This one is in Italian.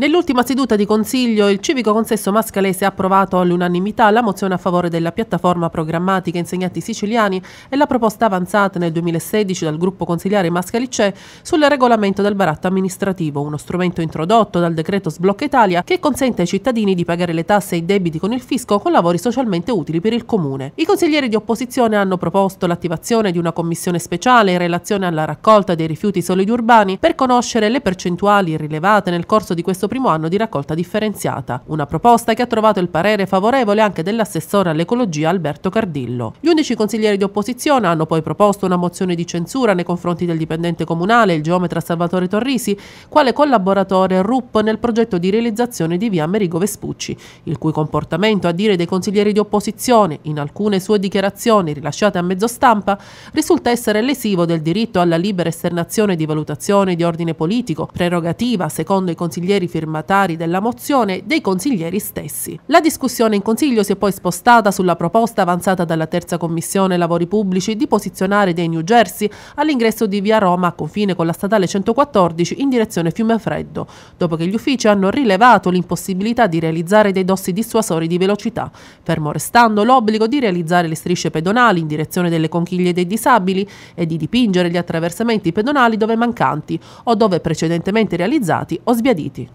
Nell'ultima seduta di consiglio il civico consesso mascalese ha approvato all'unanimità la mozione a favore della piattaforma programmatica insegnanti siciliani e la proposta avanzata nel 2016 dal gruppo consigliare Mascalicè sul regolamento del baratto amministrativo, uno strumento introdotto dal decreto Sblocca Italia che consente ai cittadini di pagare le tasse e i debiti con il fisco con lavori socialmente utili per il comune. I consiglieri di opposizione hanno proposto l'attivazione di una commissione speciale in relazione alla raccolta dei rifiuti solidi urbani per conoscere le percentuali rilevate nel corso di questo primo anno di raccolta differenziata, una proposta che ha trovato il parere favorevole anche dell'assessore all'ecologia Alberto Cardillo. Gli 11 consiglieri di opposizione hanno poi proposto una mozione di censura nei confronti del dipendente comunale, il geometra Salvatore Torrisi, quale collaboratore RUP nel progetto di realizzazione di via Merigo Vespucci, il cui comportamento, a dire dei consiglieri di opposizione, in alcune sue dichiarazioni rilasciate a mezzo stampa, risulta essere lesivo del diritto alla libera esternazione di valutazione di ordine politico, prerogativa, secondo i consiglieri firmati firmatari della mozione, dei consiglieri stessi. La discussione in Consiglio si è poi spostata sulla proposta avanzata dalla terza commissione lavori pubblici di posizionare dei New Jersey all'ingresso di via Roma a confine con la statale 114 in direzione Fiumefreddo, dopo che gli uffici hanno rilevato l'impossibilità di realizzare dei dossi dissuasori di velocità, fermo restando l'obbligo di realizzare le strisce pedonali in direzione delle conchiglie dei disabili e di dipingere gli attraversamenti pedonali dove mancanti o dove precedentemente realizzati o sbiaditi.